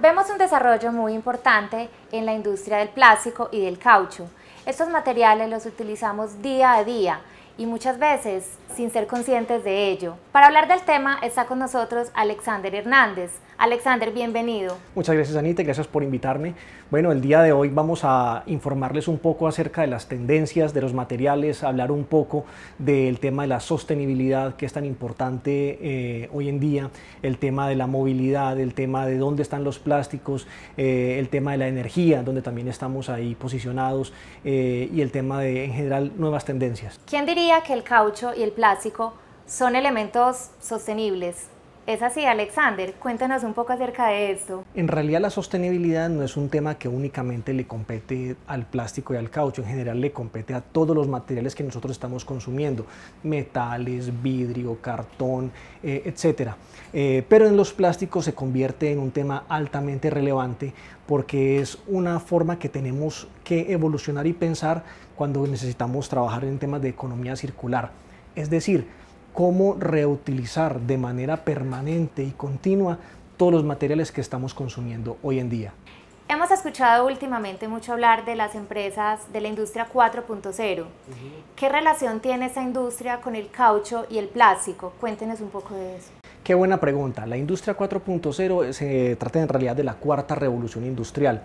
Vemos un desarrollo muy importante en la industria del plástico y del caucho. Estos materiales los utilizamos día a día y muchas veces sin ser conscientes de ello. Para hablar del tema está con nosotros Alexander Hernández. Alexander, bienvenido. Muchas gracias Anita, gracias por invitarme. Bueno, el día de hoy vamos a informarles un poco acerca de las tendencias de los materiales, hablar un poco del tema de la sostenibilidad que es tan importante eh, hoy en día, el tema de la movilidad, el tema de dónde están los plásticos, eh, el tema de la energía, donde también estamos ahí posicionados eh, y el tema de en general nuevas tendencias. ¿Quién diría que el caucho y el plástico son elementos sostenibles, es así, Alexander, cuéntanos un poco acerca de esto. En realidad la sostenibilidad no es un tema que únicamente le compete al plástico y al caucho, en general le compete a todos los materiales que nosotros estamos consumiendo, metales, vidrio, cartón, eh, etcétera. etc. Eh, pero en los plásticos se convierte en un tema altamente relevante porque es una forma que tenemos que evolucionar y pensar cuando necesitamos trabajar en temas de economía circular. Es decir, cómo reutilizar de manera permanente y continua todos los materiales que estamos consumiendo hoy en día. Hemos escuchado últimamente mucho hablar de las empresas de la industria 4.0. ¿Qué relación tiene esa industria con el caucho y el plástico? Cuéntenos un poco de eso. Qué buena pregunta. La industria 4.0 se trata en realidad de la cuarta revolución industrial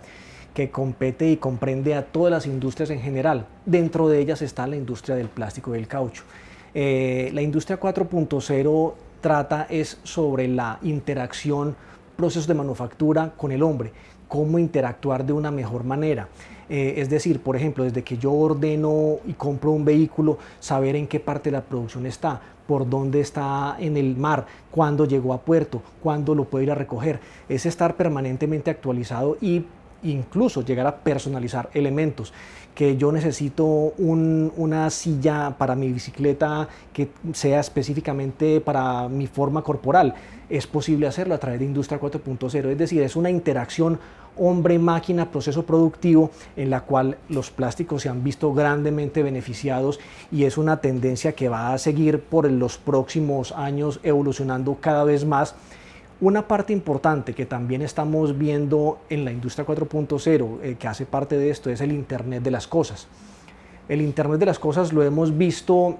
que compete y comprende a todas las industrias en general. Dentro de ellas está la industria del plástico y del caucho. Eh, la industria 4.0 trata es sobre la interacción, procesos de manufactura con el hombre, cómo interactuar de una mejor manera. Eh, es decir, por ejemplo, desde que yo ordeno y compro un vehículo, saber en qué parte de la producción está, por dónde está en el mar, cuándo llegó a puerto, cuándo lo puedo ir a recoger. Es estar permanentemente actualizado y incluso llegar a personalizar elementos, que yo necesito una silla para mi bicicleta que sea específicamente para mi forma corporal. Es posible hacerlo a través de Industria 4.0, es decir, es una interacción hombre-máquina, proceso productivo, en la cual los plásticos se han visto grandemente beneficiados y es una tendencia que va a seguir por los próximos años evolucionando cada vez más una parte importante que también estamos viendo en la industria 4.0, eh, que hace parte de esto, es el Internet de las Cosas. El Internet de las Cosas lo hemos visto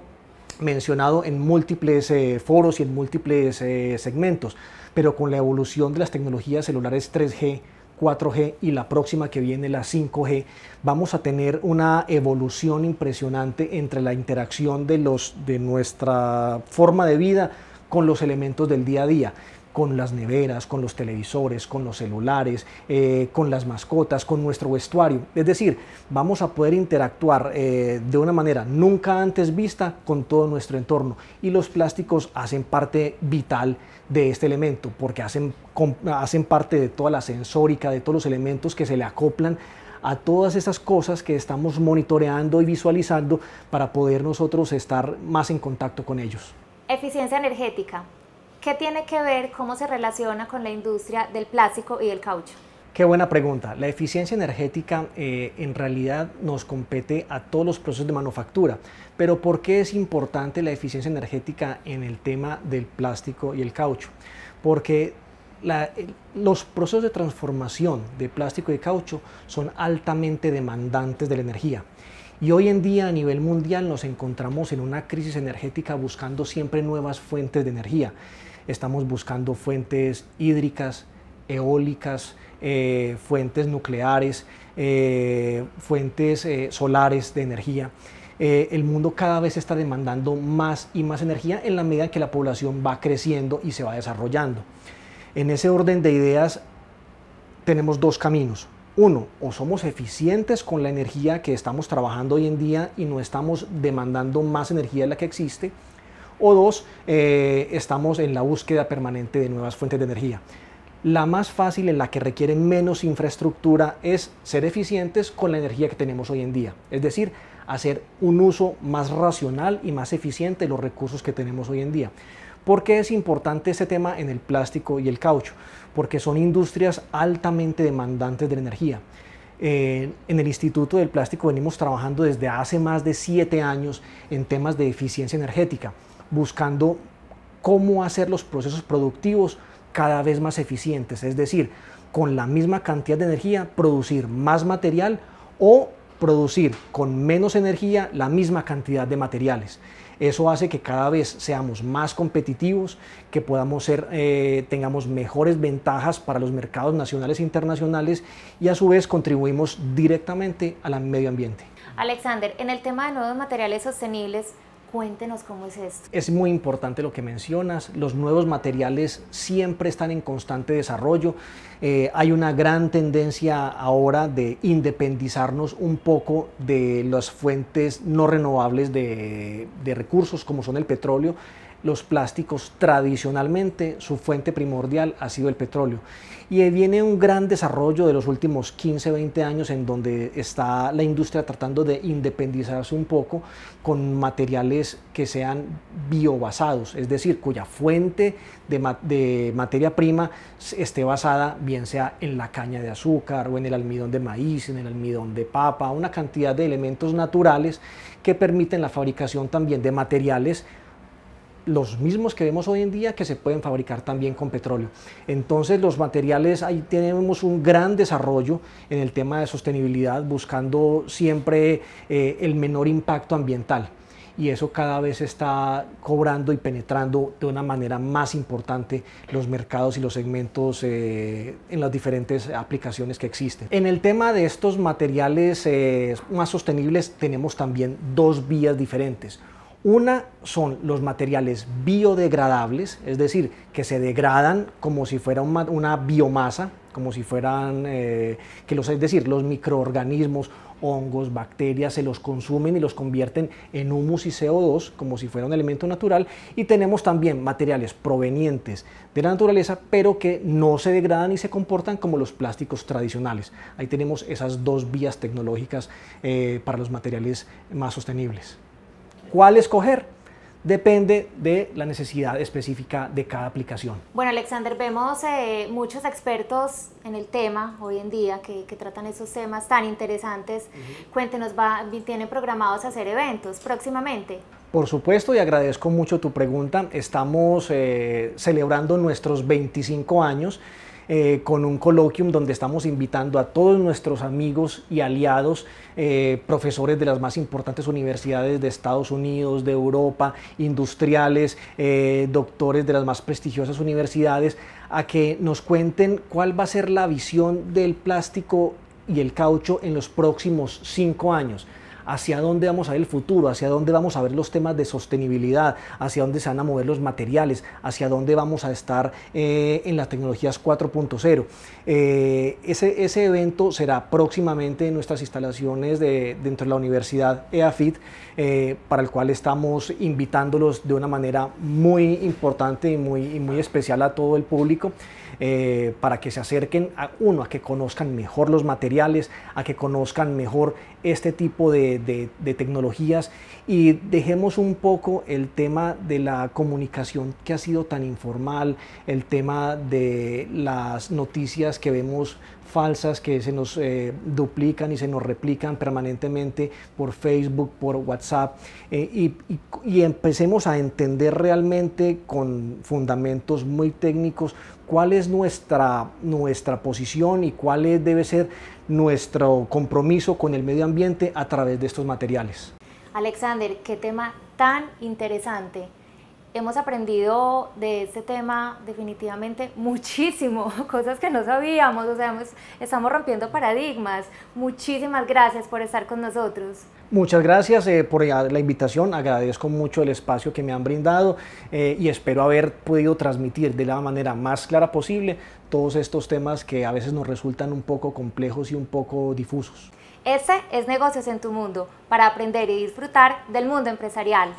mencionado en múltiples eh, foros y en múltiples eh, segmentos, pero con la evolución de las tecnologías celulares 3G, 4G y la próxima que viene, la 5G, vamos a tener una evolución impresionante entre la interacción de, los, de nuestra forma de vida con los elementos del día a día con las neveras, con los televisores, con los celulares, eh, con las mascotas, con nuestro vestuario. Es decir, vamos a poder interactuar eh, de una manera nunca antes vista con todo nuestro entorno. Y los plásticos hacen parte vital de este elemento, porque hacen, hacen parte de toda la sensórica, de todos los elementos que se le acoplan a todas esas cosas que estamos monitoreando y visualizando para poder nosotros estar más en contacto con ellos. Eficiencia energética. ¿qué tiene que ver, cómo se relaciona con la industria del plástico y del caucho? Qué buena pregunta. La eficiencia energética eh, en realidad nos compete a todos los procesos de manufactura. Pero ¿por qué es importante la eficiencia energética en el tema del plástico y el caucho? Porque los procesos de transformación de plástico y de caucho son altamente demandantes de la energía. Y hoy en día a nivel mundial nos encontramos en una crisis energética buscando siempre nuevas fuentes de energía estamos buscando fuentes hídricas, eólicas, eh, fuentes nucleares, eh, fuentes eh, solares de energía. el mundo cada vez está demandando más y más energía en la medida que la población va creciendo y se va desarrollando. En ese orden de ideas tenemos dos caminos. Uno, o somos eficientes con la energía que estamos trabajando hoy en día y no estamos demandando más energía de la que existe, o dos, eh, estamos en la búsqueda permanente de nuevas fuentes de energía. La más fácil en la que requiere menos infraestructura es ser eficientes con la energía que tenemos hoy en día. Es decir, hacer un uso más racional y más eficiente de los recursos que tenemos hoy en día. ¿Por qué es importante este tema en el plástico y el caucho? Porque son industrias altamente demandantes de energía. Eh, en el Instituto del Plástico venimos trabajando desde hace más de siete años en temas de eficiencia energética buscando cómo hacer los procesos productivos cada vez más eficientes, es decir, con la misma cantidad de energía producir más material o producir con menos energía la misma cantidad de materiales. Eso hace que cada vez seamos más competitivos, que podamos ser, eh, tengamos mejores ventajas para los mercados nacionales e internacionales y a su vez contribuimos directamente al medio ambiente. Alexander, en el tema de nuevos materiales sostenibles, Cuéntenos cómo es esto. Es muy importante lo que mencionas. Los nuevos materiales siempre están en constante desarrollo. Eh, hay una gran tendencia ahora de independizarnos un poco de las fuentes no renovables de recursos como son el petróleo los plásticos tradicionalmente su fuente primordial ha sido el petróleo. Y viene un gran desarrollo de los últimos 15, 20 años en donde está la industria tratando de independizarse un poco con materiales que sean biobasados, es decir, cuya fuente de, de materia prima esté basada bien sea en la caña de azúcar o en el almidón de maíz, en el almidón de papa, una cantidad de elementos naturales que permiten la fabricación también de materiales los mismos que vemos hoy en día que se pueden fabricar también con petróleo. Entonces los materiales, ahí tenemos un gran desarrollo en el tema de sostenibilidad, buscando siempre eh, el menor impacto ambiental. Y eso cada vez está cobrando y penetrando de una manera más importante los mercados y los segmentos eh, en las diferentes aplicaciones que existen. En el tema de estos materiales eh, más sostenibles tenemos también dos vías diferentes una son los materiales biodegradables, es decir, que se degradan como si fuera una, biomasa, como si fueran, eh, que los, es decir, los microorganismos, hongos, bacterias, se los consumen y los convierten en humus y CO2 como si fuera un elemento natural. Y tenemos también materiales provenientes de la naturaleza, pero que no se degradan y se comportan como los plásticos tradicionales. Ahí tenemos esas dos vías tecnológicas eh, para los materiales más sostenibles cuál escoger depende de la necesidad específica de cada aplicación. Bueno, Alexander, vemos eh, muchos expertos en el tema hoy en día que, tratan esos temas tan interesantes. Cuéntenos, va, ¿tienen programados hacer eventos próximamente? Por supuesto, y agradezco mucho tu pregunta. Estamos eh, celebrando nuestros 25 años eh, con un coloquium donde estamos invitando a todos nuestros amigos y aliados, eh, profesores de las más importantes universidades de Estados Unidos, de Europa, industriales, eh, doctores de las más prestigiosas universidades, a que nos cuenten cuál va a ser la visión del plástico y el caucho en los próximos cinco años hacia dónde vamos a ver el futuro, hacia dónde vamos a ver los temas de sostenibilidad, hacia dónde se van a mover los materiales, hacia dónde vamos a estar eh, en las tecnologías 4.0. Eh, ese, ese evento será próximamente en nuestras instalaciones de, dentro de la Universidad EAFIT, eh, para el cual estamos invitándolos de una manera muy importante y muy, muy especial a todo el público. para que se acerquen a uno, a que conozcan mejor los materiales, a que conozcan mejor este tipo de, de, tecnologías y dejemos un poco el tema de la comunicación que ha sido tan informal, el tema de las noticias que vemos falsas que se nos eh, duplican y se nos replican permanentemente por Facebook, por WhatsApp, eh, y empecemos a entender realmente con fundamentos muy técnicos cuál es nuestra, posición y cuál debe ser nuestro compromiso con el medio ambiente a través de estos materiales. Alexander, qué tema tan interesante hemos aprendido de este tema definitivamente muchísimo, cosas que no sabíamos, o sea, estamos rompiendo paradigmas. Muchísimas gracias por estar con nosotros. Muchas gracias eh, por la invitación, agradezco mucho el espacio que me han brindado eh, y espero haber podido transmitir de la manera más clara posible todos estos temas que a veces nos resultan un poco complejos y un poco difusos. Ese es Negocios en tu Mundo, para aprender y disfrutar del mundo empresarial.